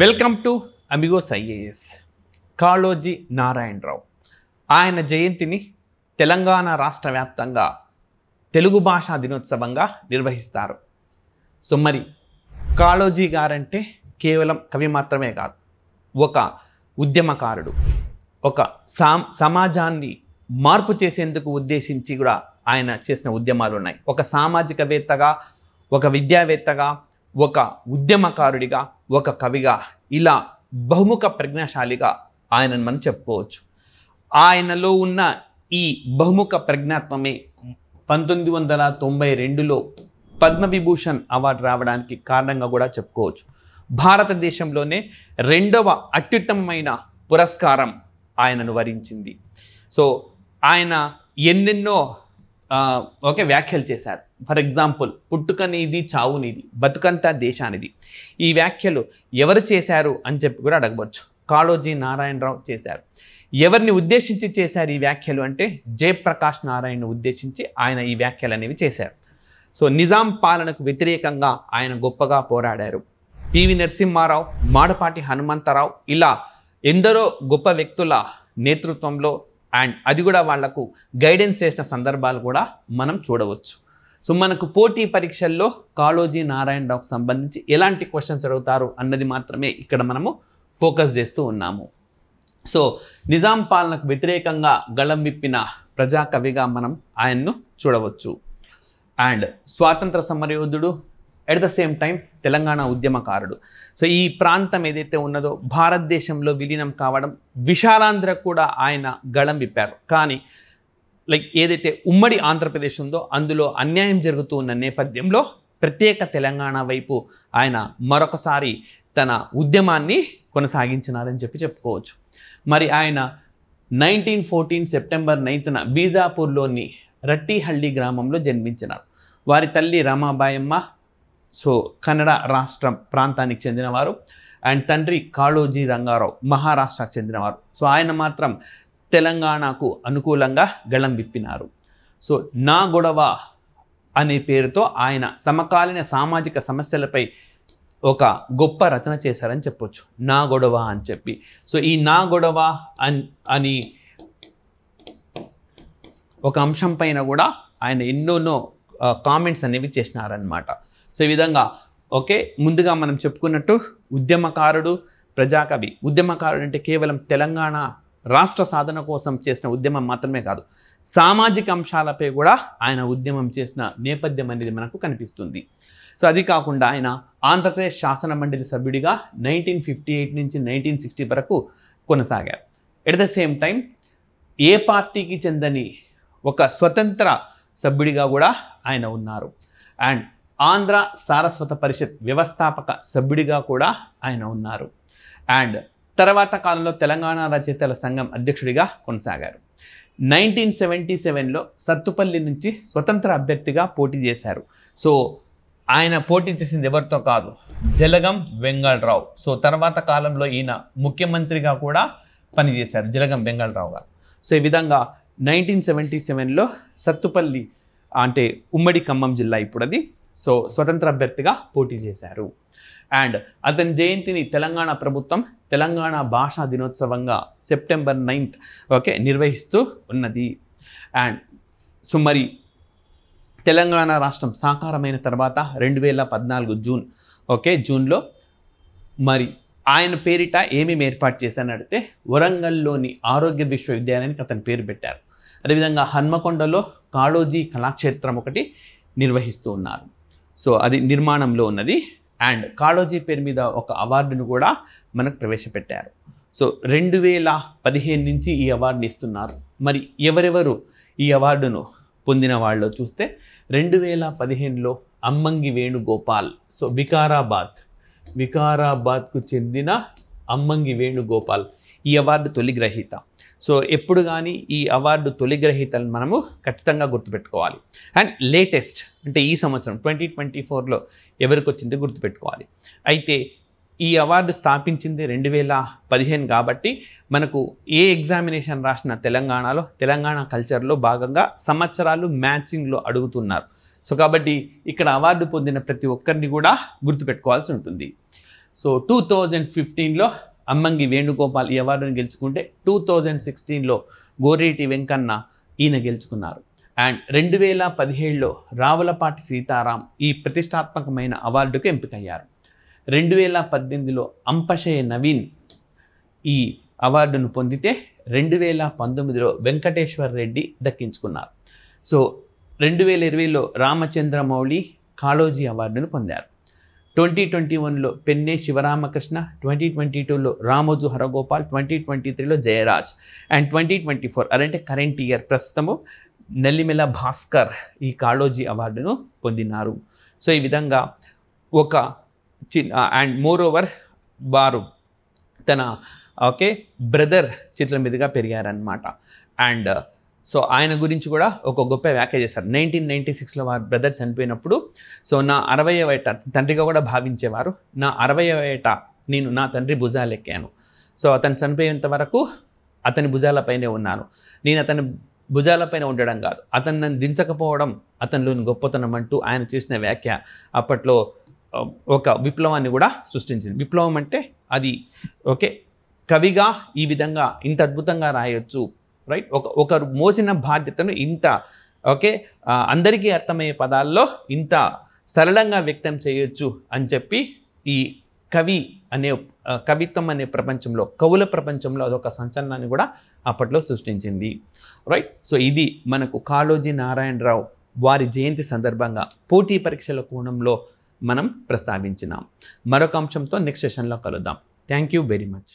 welcome to Amigos IAS Kaloji Narayanarao ఆయన జయంతిని తెలంగాణ రాష్ట్ర వ్యాప్తంగా తెలుగు భాషా దినోత్సవంగా నిర్వహిస్తారు సో మరి కాళోజీ గారంటే కేవలం కవి మాత్రమే కాదు ఒక ఉద్యమకారుడు ఒక సామ్ సమాజాన్ని మార్పు చేసేందుకు ఉద్దేశించి కూడా ఆయన చేసిన ఉద్యమాలు ఉన్నాయి ఒక సామాజికవేత్తగా ఒక విద్యావేత్తగా ఒక ఉద్యమకారుడిగా ఒక కవిగా ఇలా బహుముఖ ప్రజ్ఞాశాలిగా ఆయనను మనం చెప్పుకోవచ్చు ఆయనలో ఉన్న ఈ బహుముఖ ప్రజ్ఞాత్వమే పంతొమ్మిది వందల తొంభై రెండులో పద్మవిభూషణ్ అవార్డు రావడానికి కారణంగా కూడా చెప్పుకోవచ్చు భారతదేశంలోనే రెండవ అత్యుత్తమమైన పురస్కారం ఆయనను వరించింది సో ఆయన ఎన్నెన్నో ఓకే వ్యాఖ్యలు చేశారు ఫర్ ఎగ్జాంపుల్ పుట్టుకనిది చావునిది బతుకంతా దేశానిది ఈ వ్యాఖ్యలు ఎవరు చేశారు అని చెప్పి కూడా అడగవచ్చు కాళోజీ నారాయణరావు చేశారు ఎవరిని ఉద్దేశించి చేశారు ఈ వ్యాఖ్యలు అంటే జయప్రకాష్ నారాయణను ఉద్దేశించి ఆయన ఈ వ్యాఖ్యలు అనేవి చేశారు సో నిజాం పాలనకు వ్యతిరేకంగా ఆయన గొప్పగా పోరాడారు పివి నరసింహారావు మాడపాటి హనుమంతరావు ఇలా ఎందరో గొప్ప వ్యక్తుల నేతృత్వంలో అండ్ అది కూడా వాళ్లకు గైడెన్స్ చేసిన సందర్భాలు కూడా మనం చూడవచ్చు సో మనకు పోటీ పరీక్షల్లో కాళోజీ నారాయణ రావుకు సంబంధించి ఎలాంటి క్వశ్చన్స్ అడుగుతారు అన్నది మాత్రమే ఇక్కడ మనము ఫోకస్ చేస్తూ ఉన్నాము సో నిజాం పాలనకు వ్యతిరేకంగా గళం విప్పిన ప్రజాకవిగా మనం ఆయన్ను చూడవచ్చు అండ్ స్వాతంత్ర సమరయోధుడు at the same time Telangana ఉద్యమకారుడు సో ఈ ప్రాంతం ఏదైతే ఉన్నదో భారతదేశంలో విలీనం కావడం విశాలాంధ్ర కూడా ఆయన గళం విప్పారు కానీ లైక్ ఏదైతే ఉమ్మడి ఆంధ్రప్రదేశ్ ఉందో అందులో అన్యాయం జరుగుతూ ఉన్న నేపథ్యంలో ప్రత్యేక తెలంగాణ వైపు ఆయన మరొకసారి తన ఉద్యమాన్ని కొనసాగించినారని చెప్పి చెప్పుకోవచ్చు మరి ఆయన నైన్టీన్ ఫోర్టీన్ సెప్టెంబర్ నైన్త్న బీజాపూర్లోని రట్టిహల్లి గ్రామంలో జన్మించినారు వారి తల్లి రమాబాయమ్మ సో కన్నడ రాష్ట్రం ప్రాంతానికి చెందినవారు అండ్ తండ్రి కాళోజీ రంగారావు మహారాష్ట్రకు చెందినవారు సో ఆయన మాత్రం తెలంగాణకు అనుకూలంగా గళం విప్పినారు సో నా గొడవ అనే పేరుతో ఆయన సమకాలీన సామాజిక సమస్యలపై ఒక గొప్ప రచన చేశారని చెప్పొచ్చు నా గొడవ అని చెప్పి సో ఈ నా గొడవ అని ఒక అంశం పైన కూడా ఆయన ఎన్నోన్నో కామెంట్స్ అనేవి చేసినారనమాట సో ఈ విధంగా ఓకే ముందుగా మనం చెప్పుకున్నట్టు ఉద్యమకారుడు ప్రజాకవి ఉద్యమకారుడు అంటే కేవలం తెలంగాణ రాష్ట్ర సాధన కోసం చేసిన ఉద్యమం మాత్రమే కాదు సామాజిక అంశాలపై కూడా ఆయన ఉద్యమం చేసిన నేపథ్యం అనేది మనకు కనిపిస్తుంది సో అది కాకుండా ఆయన ఆంధ్రప్రదేశ్ శాసన మండలి సభ్యుడిగా నైన్టీన్ ఫిఫ్టీ ఎయిట్ నుంచి నైన్టీన్ సిక్స్టీ వరకు కొనసాగారు ఎట్ ద సేమ్ టైం ఏ పార్టీకి చెందని ఒక స్వతంత్ర సభ్యుడిగా కూడా ఆయన ఉన్నారు అండ్ ఆంధ్ర సారస్వత పరిషత్ వ్యవస్థాపక సభ్యుడిగా కూడా ఆయన ఉన్నారు అండ్ తర్వాత కాలంలో తెలంగాణ రచయితల సంఘం అధ్యక్షుడిగా కొనసాగారు నైన్టీన్ సెవెంటీ సెవెన్లో సత్తుపల్లి నుంచి స్వతంత్ర అభ్యర్థిగా పోటీ చేశారు సో ఆయన పోటీ చేసింది ఎవరితో కాదు జలగం వెంగళరావు సో తర్వాత కాలంలో ఈయన ముఖ్యమంత్రిగా కూడా పనిచేశారు జలగం వెంగళరావు గారు సో ఈ విధంగా నైన్టీన్ సెవెంటీ సెవెన్లో సత్తుపల్లి అంటే ఉమ్మడి ఖమ్మం జిల్లా ఇప్పుడు అది సో స్వతంత్ర అభ్యర్థిగా పోటీ చేశారు అండ్ అతని జయంతిని తెలంగాణ ప్రభుత్వం తెలంగాణ భాషా దినోత్సవంగా సెప్టెంబర్ నైన్త్ ఓకే నిర్వహిస్తూ ఉన్నది అండ్ సో తెలంగాణ రాష్ట్రం సాకారమైన తర్వాత రెండు వేల పద్నాలుగు జూన్ ఓకే జూన్లో మరి ఆయన పేరిట ఏమేమి ఏర్పాటు చేశానంటే వరంగల్లోని ఆరోగ్య విశ్వవిద్యాలయానికి అతని పేరు పెట్టారు అదేవిధంగా హన్మకొండలో కాళోజీ కళాక్షేత్రం ఒకటి నిర్వహిస్తూ ఉన్నారు సో అది నిర్మాణంలో ఉన్నది అండ్ కాళోజీ పేరు మీద ఒక అవార్డును కూడా మనకు ప్రవేశపెట్టారు సో రెండు వేల పదిహేను నుంచి ఈ అవార్డుని ఇస్తున్నారు మరి ఎవరెవరు ఈ అవార్డును పొందిన వాళ్ళు చూస్తే రెండు వేల పదిహేనులో అమ్మంగి వేణుగోపాల్ సో వికారాబాద్ వికారాబాద్కు చెందిన అమ్మంగి వేణుగోపాల్ ఈ అవార్డు తొలి గ్రహీత సో ఎప్పుడు కానీ ఈ అవార్డు తొలి గ్రహీతలను మనము ఖచ్చితంగా గుర్తుపెట్టుకోవాలి అండ్ లేటెస్ట్ అంటే ఈ సంవత్సరం ట్వంటీ ట్వంటీ ఫోర్లో ఎవరికి వచ్చింది గుర్తుపెట్టుకోవాలి అయితే ఈ అవార్డు స్థాపించింది రెండు వేల పదిహేను కాబట్టి మనకు ఏ ఎగ్జామినేషన్ రాసిన తెలంగాణలో తెలంగాణ కల్చర్లో భాగంగా సంవత్సరాలు మ్యాచింగ్లో అడుగుతున్నారు సో కాబట్టి ఇక్కడ అవార్డు పొందిన ప్రతి ఒక్కరిని కూడా గుర్తుపెట్టుకోవాల్సి ఉంటుంది సో టూ థౌజండ్ ఫిఫ్టీన్లో అమ్మంగి వేణుగోపాల్ ఈ అవార్డును గెలుచుకుంటే టూ థౌజండ్ సిక్స్టీన్లో గోరేటి వెంకన్న ఈయన గెలుచుకున్నారు అండ్ రెండు వేల పదిహేడులో రావులపాటి సీతారాం ఈ ప్రతిష్టాత్మకమైన అవార్డుకు ఎంపికయ్యారు రెండు వేల పద్దెనిమిదిలో అంపశయ నవీన్ ఈ అవార్డును పొందితే రెండు వేల పంతొమ్మిదిలో వెంకటేశ్వర్ రెడ్డి దక్కించుకున్నారు సో రెండు వేల ఇరవైలో రామచంద్రమౌళి కాళోజీ అవార్డును పొందారు ట్వంటీ ట్వంటీ వన్లో పెన్నే శివరామకృష్ణ ట్వంటీ ట్వంటీ టూలో రామోజు హరగోపాల్ ట్వంటీ ట్వంటీ త్రీలో Jayaraj and twenty twenty four అదంటే కరెంట్ ఇయర్ ప్రస్తుతము నెల్లిమెల భాస్కర్ ఈ కాళోజీ అవార్డును పొందినారు సో ఈ విధంగా ఒక చిన్న అండ్ మోర్ ఓవర్ వారు తన ఓకే బ్రదర్ చిత్రం మీదుగా పెరిగారనమాట అండ్ సో ఆయన గురించి కూడా ఒక గొప్ప వ్యాఖ్య చేశారు నైన్టీన్ నైన్టీ సిక్స్లో వారి బ్రదర్ చనిపోయినప్పుడు సో నా అరవయవ ఏట తండ్రిగా కూడా భావించేవారు నా అరవయవ ఏట నేను నా తండ్రి భుజాలెక్కాను సో అతను చనిపోయేంత వరకు అతని భుజాలపైనే ఉన్నాను నేను అతని భుజాలపైన ఉండడం కాదు అతను నన్ను దించకపోవడం అతనిలోని గొప్పతనం అంటూ ఆయన చేసిన వ్యాఖ్య అప్పట్లో ఒక విప్లవాన్ని కూడా సృష్టించింది విప్లవం అంటే అది ఓకే కవిగా ఈ విధంగా ఇంత అద్భుతంగా రాయొచ్చు రైట్ ఒక ఒకరు మోసిన బాధ్యతను ఇంత ఓకే అందరికీ అర్థమయ్యే పదాల్లో ఇంత సరళంగా వ్యక్తం చేయొచ్చు అని చెప్పి ఈ కవి అనే కవిత్వం అనే ప్రపంచంలో కవుల ప్రపంచంలో అదొక సంచలనాన్ని కూడా అప్పట్లో సృష్టించింది రైట్ సో ఇది మనకు కాళోజీ నారాయణరావు వారి జయంతి సందర్భంగా పోటీ పరీక్షల కోణంలో మనం ప్రస్తావించినాం మరొక అంశంతో నెక్స్ట్ సెషన్లో కలుద్దాం థ్యాంక్ యూ వెరీ మచ్